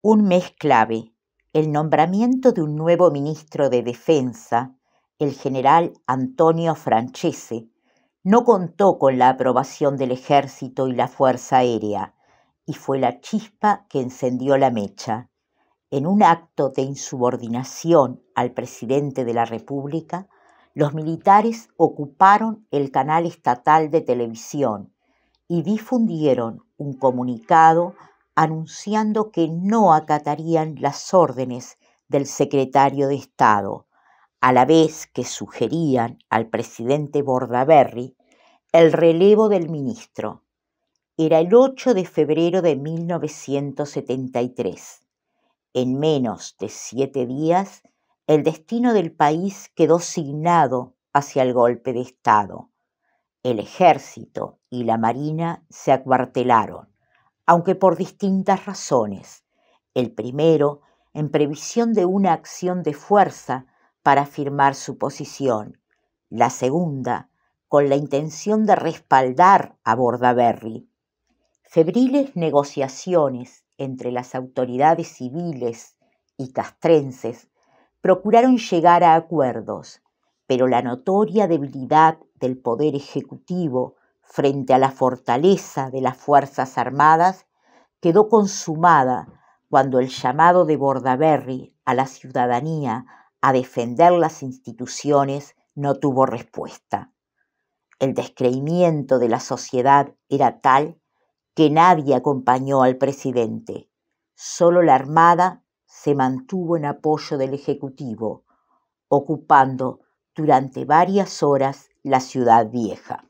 Un mes clave, el nombramiento de un nuevo ministro de Defensa, el general Antonio Francese, no contó con la aprobación del ejército y la Fuerza Aérea, y fue la chispa que encendió la mecha. En un acto de insubordinación al presidente de la República, los militares ocuparon el canal estatal de televisión y difundieron un comunicado anunciando que no acatarían las órdenes del secretario de Estado, a la vez que sugerían al presidente Bordaberry el relevo del ministro. Era el 8 de febrero de 1973. En menos de siete días, el destino del país quedó signado hacia el golpe de Estado. El ejército y la marina se acuartelaron aunque por distintas razones. El primero, en previsión de una acción de fuerza para afirmar su posición. La segunda, con la intención de respaldar a Bordaberry. Febriles negociaciones entre las autoridades civiles y castrenses procuraron llegar a acuerdos, pero la notoria debilidad del poder ejecutivo frente a la fortaleza de las Fuerzas Armadas quedó consumada cuando el llamado de Bordaberry a la ciudadanía a defender las instituciones no tuvo respuesta. El descreimiento de la sociedad era tal que nadie acompañó al presidente. Solo la Armada se mantuvo en apoyo del Ejecutivo, ocupando durante varias horas la ciudad vieja.